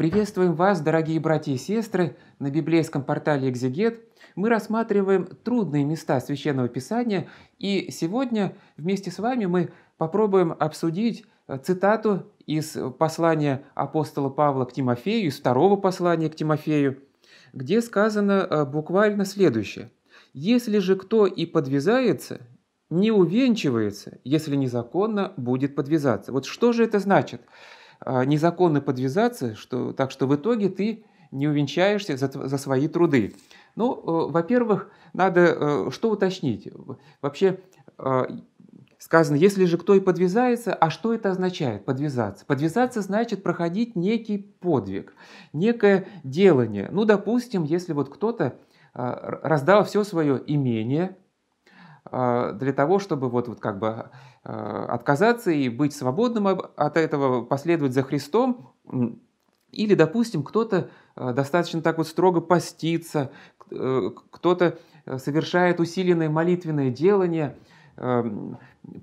Приветствуем вас, дорогие братья и сестры! На библейском портале «Экзегет» мы рассматриваем трудные места Священного Писания, и сегодня вместе с вами мы попробуем обсудить э, цитату из послания апостола Павла к Тимофею, из второго послания к Тимофею, где сказано э, буквально следующее. «Если же кто и подвязается, не увенчивается, если незаконно будет подвязаться». Вот что же это значит? А, незаконно подвязаться, что, так что в итоге ты не увенчаешься за, за свои труды. Ну, э, во-первых, надо э, что уточнить. Вообще а, сказано, если же кто и подвязается, а что это означает подвязаться? Подвязаться значит проходить некий подвиг, некое делание. Ну, допустим, если вот кто-то а, раздал все свое имение, а, для того, чтобы вот, вот как бы а, отказаться и быть свободным от этого, последовать за Христом, или, допустим, кто-то а, достаточно так вот строго постится, э, кто-то совершает усиленное молитвенное делание,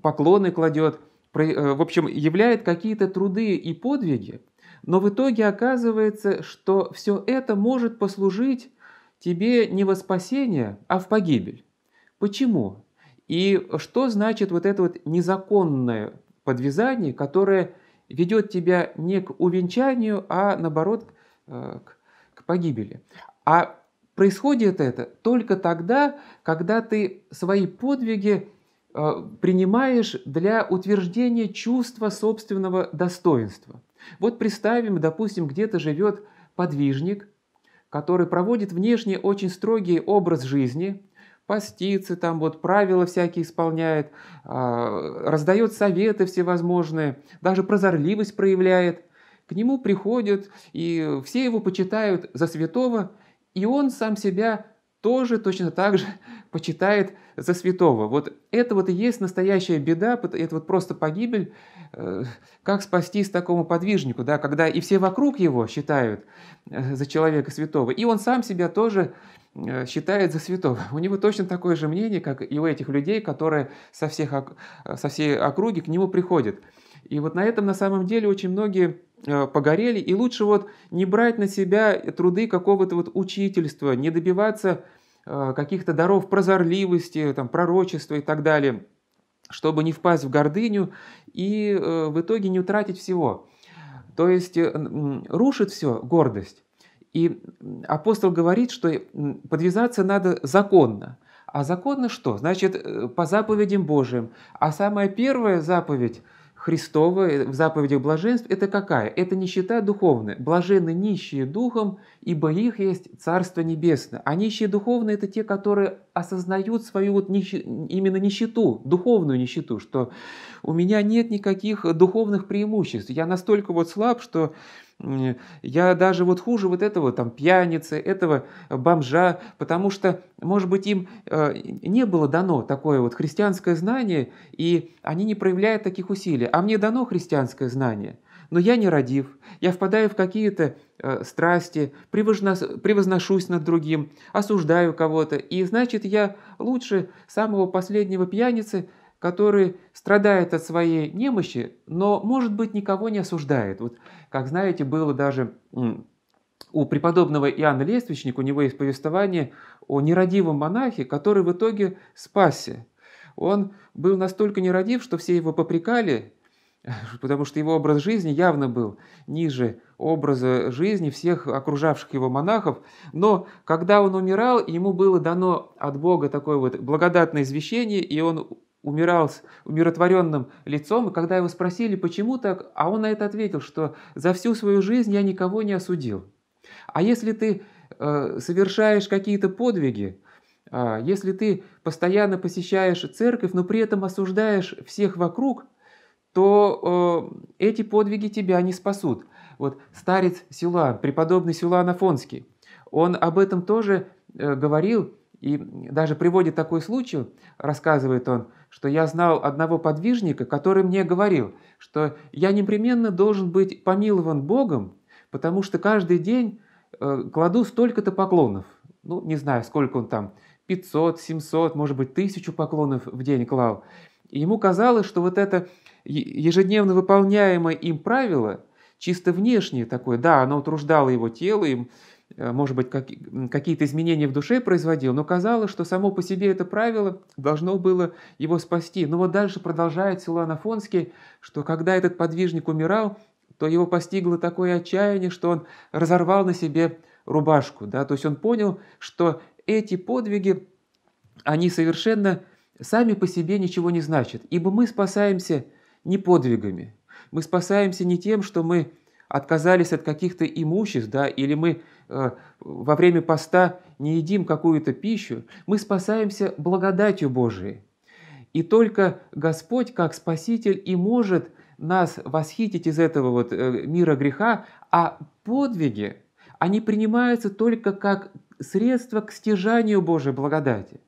поклоны кладет, э, в общем, являет какие-то труды и подвиги, но в итоге оказывается, что все это может послужить тебе не во спасение, а в погибель. Почему? И что значит вот это вот незаконное подвязание, которое ведет тебя не к увенчанию, а наоборот э, к, к погибели. А происходит это только тогда, когда ты свои подвиги э, принимаешь для утверждения чувства собственного достоинства. Вот представим, допустим, где-то живет подвижник, который проводит внешне очень строгий образ жизни, постится, там вот правила всякие исполняет, а, раздает советы всевозможные, даже прозорливость проявляет. К нему приходят, и все его почитают за святого, и он сам себя тоже точно так же почитает за святого. Вот это вот и есть настоящая беда, это вот просто погибель. Э, как спастись такому подвижнику, да, когда и все вокруг его считают э, за человека святого, и он сам себя тоже Э, считает за святого. У него точно такое же мнение, как и у этих людей, которые со, всех, э, со всей округи к нему приходят. И вот на этом на самом деле очень многие э, погорели. И лучше вот не брать на себя труды какого-то вот учительства, не добиваться каких-то даров прозорливости, там, пророчества и так далее, чтобы не впасть в гордыню и в итоге не утратить всего. То есть рушит все гордость. И апостол говорит, что подвязаться надо законно. А законно что? Значит, э, по заповедям Божьим. А самая первая заповедь Христова э, в заповедях блаженств – это какая? Это нищета духовная. Блаженны нищие духом, ибо их есть Царство Небесное. А нищие духовные – это те, которые осознают свою вот нищ... именно нищету, духовную нищету, что у меня нет никаких духовных преимуществ. Я настолько вот слаб, что я даже вот хуже вот этого там пьяницы, этого э, бомжа, потому что, может быть, им э, не было дано такое вот христианское знание, и они не проявляют таких усилий. А мне дано христианское знание, но я не родив, я впадаю в какие-то э, страсти, превозношусь над другим, осуждаю кого-то, и значит, я лучше самого последнего пьяницы, который страдает от своей немощи, но, может быть, никого не осуждает. Вот как знаете, было даже у преподобного Иоанна Лествичника, у него есть повествование о нерадивом монахе, который в итоге спасся. Он был настолько нерадив, что все его попрекали, потому что его образ жизни явно был ниже образа жизни всех окружавших его монахов. Но когда он умирал, ему было дано от Бога такое вот благодатное извещение, и он умирал с умиротворенным лицом, и когда его спросили, почему так, а он на это ответил, что «за всю свою жизнь я никого не осудил». А если ты э, совершаешь какие-то подвиги, э, если ты постоянно посещаешь церковь, но при этом осуждаешь всех вокруг, то э, эти подвиги тебя не спасут. Вот старец Силан, преподобный Силан Афонский, он об этом тоже э, говорил, и даже приводит такой случай, рассказывает он, что я знал одного подвижника, который мне говорил, что я непременно должен быть помилован Богом, потому что каждый день э, кладу столько-то поклонов. Ну, не знаю, сколько он там, 500, 700, может быть, тысячу поклонов в день клал. И ему казалось, что вот это ежедневно выполняемое им правило, чисто внешнее такое, да, оно утруждало его тело, им Э, может быть, как, какие-то изменения в душе производил, но казалось, что само по себе это правило должно было его спасти. Но вот дальше продолжает Силуан Афонский, что когда этот подвижник умирал, то его постигло такое отчаяние, что он разорвал на себе рубашку. Да? То есть он понял, что эти подвиги, они совершенно сами по себе ничего не значат, ибо мы спасаемся не подвигами, мы спасаемся не тем, что мы отказались от каких-то имуществ, да, или мы э, во время поста не едим какую-то пищу, мы спасаемся благодатью Божией. И только Господь, как Спаситель, и может нас восхитить из этого вот э, мира греха, а подвиги, они принимаются только как средство к стяжанию Божьей благодати.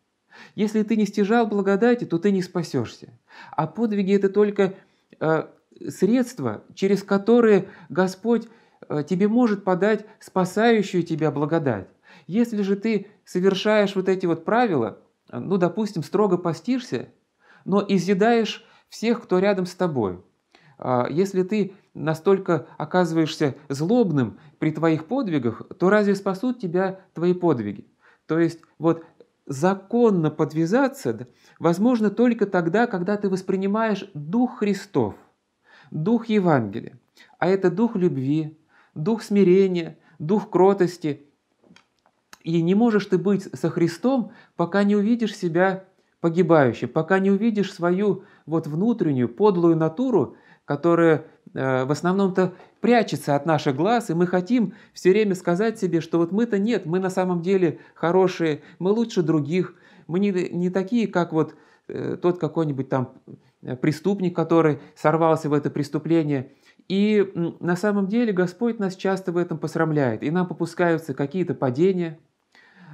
Если ты не стяжал благодати, то ты не спасешься. А подвиги – это только э, средства, через которые Господь э, тебе может подать спасающую тебя благодать. Если же ты совершаешь вот эти вот правила, э, ну, допустим, строго постишься, но изъедаешь всех, кто рядом с тобой, а, если ты настолько оказываешься злобным при твоих подвигах, то разве спасут тебя твои подвиги? То есть вот законно подвязаться возможно только тогда, когда ты воспринимаешь Дух Христов – Дух Евангелия. А это дух любви, дух смирения, дух кротости. И не можешь ты быть со Христом, пока не увидишь себя погибающим, пока не увидишь свою вот внутреннюю подлую натуру, которая э, в основном-то прячется от наших глаз, и мы хотим все время сказать себе, что вот мы-то нет, мы на самом деле хорошие, мы лучше других, мы не, не такие, как вот э, тот какой-нибудь там Э, преступник, который сорвался в это преступление. И на самом деле Господь нас часто в этом посрамляет, и нам попускаются какие-то падения,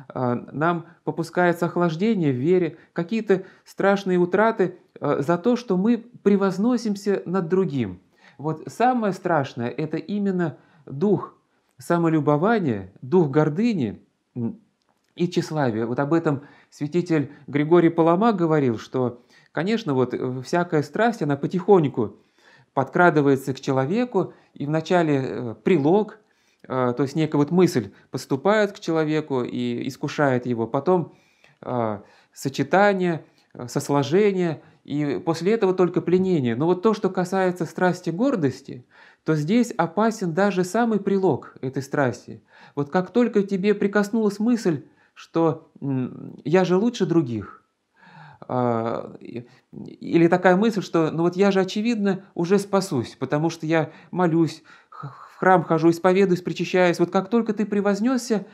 а, нам попускается охлаждение в вере, какие-то страшные утраты э, за то, что мы превозносимся над другим. Вот самое страшное – это именно дух самолюбования, дух гордыни и тщеславия. Вот об этом святитель Григорий Палама говорил, что Конечно, вот э, всякая страсть, она потихоньку подкрадывается к человеку, и вначале э, прилог, э, то есть некая вот мысль поступает к человеку и искушает его, потом сочетание, сосложение, и после этого только пленение. Но вот то, что касается страсти гордости, то здесь опасен даже самый прилог этой страсти. Вот как только тебе прикоснулась мысль, что «я же лучше других», а, или такая мысль, что ну вот я же, очевидно, уже спасусь, потому что я молюсь, в храм хожу, исповедуюсь, причащаюсь. Вот как только ты превознесся,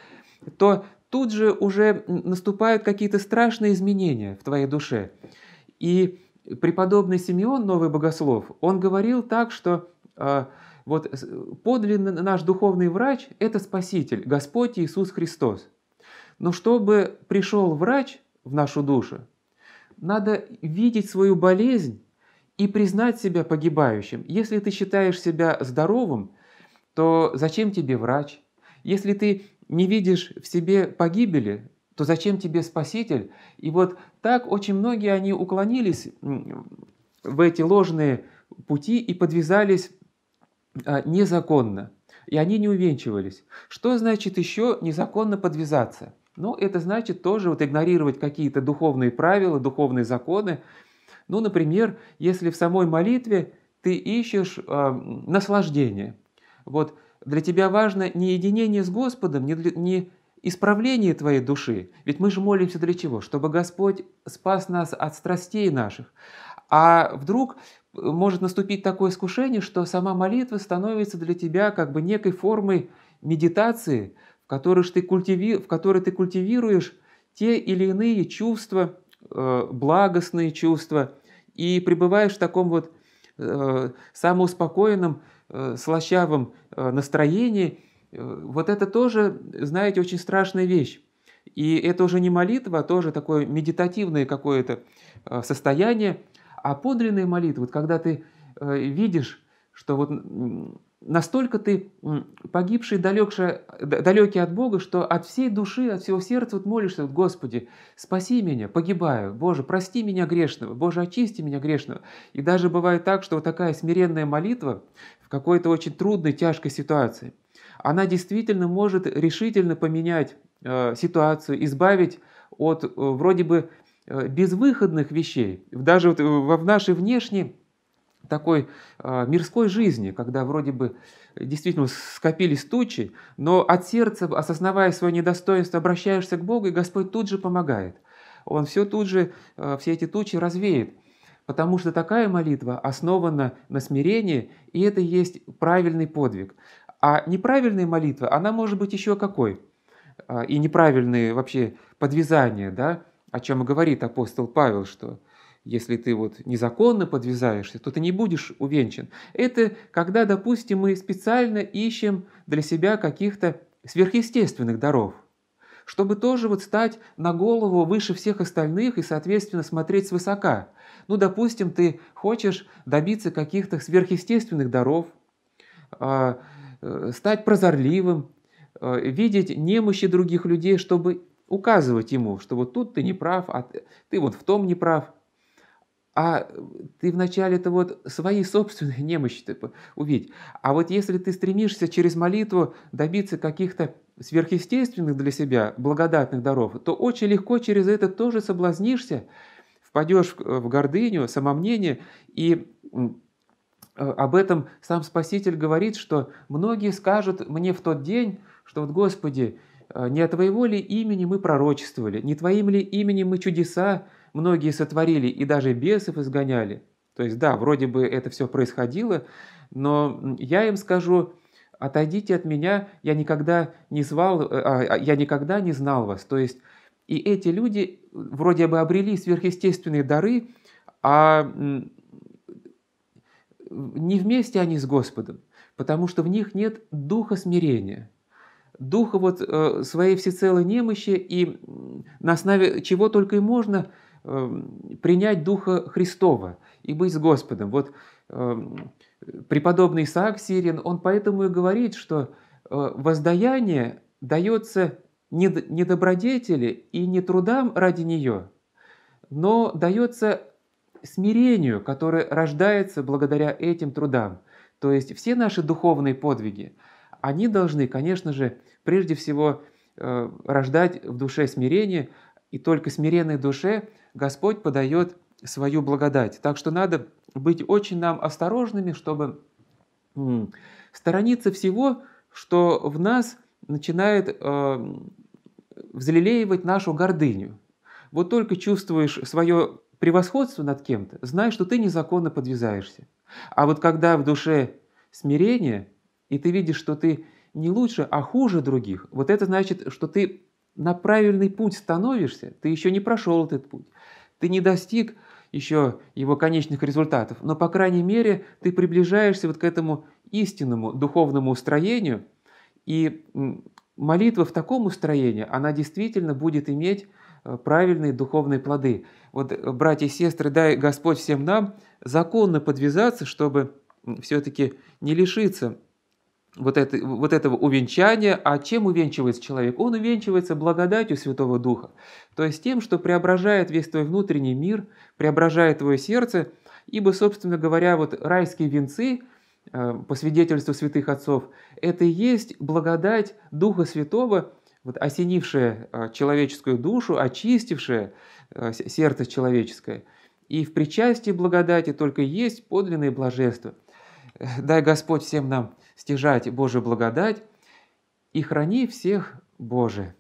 то тут же уже наступают какие-то страшные изменения в твоей душе. И преподобный Симеон, новый богослов, он говорил так, что а, вот подлинный наш духовный врач – это Спаситель, Господь Иисус Христос. Но чтобы пришел врач в нашу душу, надо видеть свою болезнь и признать себя погибающим. Если ты считаешь себя здоровым, то зачем тебе врач? Если ты не видишь в себе погибели, то зачем тебе Спаситель? И вот так очень многие они уклонились в эти ложные пути и подвязались а, незаконно. И они не увенчивались. Что значит еще незаконно подвязаться? Ну, это значит тоже вот игнорировать какие-то духовные правила, духовные законы. Ну, например, если в самой молитве ты ищешь э, наслаждение, вот для тебя важно не единение с Господом, не, не исправление твоей души. Ведь мы же молимся для чего? Чтобы Господь спас нас от страстей наших. А вдруг э, может наступить такое искушение, что сама молитва становится для тебя как бы некой формой медитации, которых ты культиви... в которой ты культивируешь те или иные чувства, э, благостные чувства, и пребываешь в таком вот э, самоуспокоенном, э, слащавом настроении, вот это тоже, знаете, очень страшная вещь. И это уже не молитва, а тоже такое медитативное какое-то состояние. А подлинная молитва, вот когда ты видишь, что вот настолько ты погибший, далекший, далекий от Бога, что от всей души, от всего сердца вот молишься, Господи, спаси меня, погибаю, Боже, прости меня грешного, Боже, очисти меня грешного. И даже бывает так, что вот такая смиренная молитва в какой-то очень трудной, тяжкой ситуации, она действительно может решительно поменять э, ситуацию, избавить от э, вроде бы э, безвыходных вещей, даже вот э, в нашей внешней такой а, мирской жизни, когда вроде бы э, действительно скопились тучи, но от сердца, осознавая свое недостоинство, обращаешься к Богу, и Господь тут же помогает. Он все тут же, э, все эти тучи развеет. Потому что такая молитва основана на смирении, и это есть правильный подвиг. А неправильная молитва, она может быть еще какой? А, и неправильные вообще подвязания, да, о чем говорит апостол Павел, что если ты вот незаконно подвязаешься, то ты не будешь увенчан. Это когда, допустим, мы специально ищем для себя каких-то сверхъестественных даров, чтобы тоже вот стать на голову выше всех остальных и, соответственно, смотреть свысока. Ну, допустим, ты хочешь добиться каких-то сверхъестественных даров, а, э, стать прозорливым, а, видеть немощи других людей, чтобы указывать ему, что вот тут ты не прав, а ты, ты вот в том не прав – а ты вначале это вот свои собственные немощи -то увидеть. А вот если ты стремишься через молитву добиться каких-то сверхъестественных для себя благодатных даров, то очень легко через это тоже соблазнишься, впадешь в гордыню, самомнение, и э, об этом сам Спаситель говорит, что многие скажут мне в тот день, что вот Господи, э, не от Твоего ли имени мы пророчествовали, не Твоим ли именем мы чудеса многие сотворили и даже бесов изгоняли. То есть, да, вроде бы это все происходило, но я им скажу, отойдите от меня, я никогда не звал, э, а, а, я никогда не знал вас. То есть, и эти люди э, вроде бы обрели сверхъестественные дары, а не вместе они с Господом, потому что в них нет духа смирения, духа вот э, своей всецелой немощи, и на основе чего только и можно – Эм, принять Духа Христова и быть с Господом. Вот эм, преподобный Исаак Сирин, он поэтому и говорит, что э, воздаяние дается не, не добродетели и не трудам ради нее, но дается смирению, которое рождается благодаря этим трудам. То есть все наши духовные подвиги, они должны, конечно же, прежде всего э, рождать в душе смирение, и только смиренной душе Господь подает свою благодать. Так что надо быть очень нам осторожными, чтобы сторониться всего, что в нас начинает э, взлелеивать нашу гордыню. Вот только чувствуешь свое превосходство над кем-то, знаешь, что ты незаконно подвязаешься. А вот когда в душе смирение, и ты видишь, что ты не лучше, а хуже других, вот это значит, что ты на правильный путь становишься, ты еще не прошел этот путь, ты не достиг еще его конечных результатов, но, по крайней мере, ты приближаешься вот к этому истинному духовному устроению, и молитва в таком устроении, она действительно будет иметь э, правильные духовные плоды. Вот, э, братья и сестры, дай Господь всем нам законно подвязаться, чтобы все-таки не лишиться вот, это, вот этого увенчания. А чем увенчивается человек? Он увенчивается благодатью Святого Духа. То есть тем, что преображает весь твой внутренний мир, преображает твое сердце. Ибо, собственно говоря, вот райские венцы, э, по свидетельству святых отцов, это и есть благодать Духа Святого, вот осенившая э, человеческую душу, очистившая э, сердце человеческое. И в причастии благодати только есть подлинное блаженство. дай Господь всем нам стяжать Божью благодать и храни всех Боже.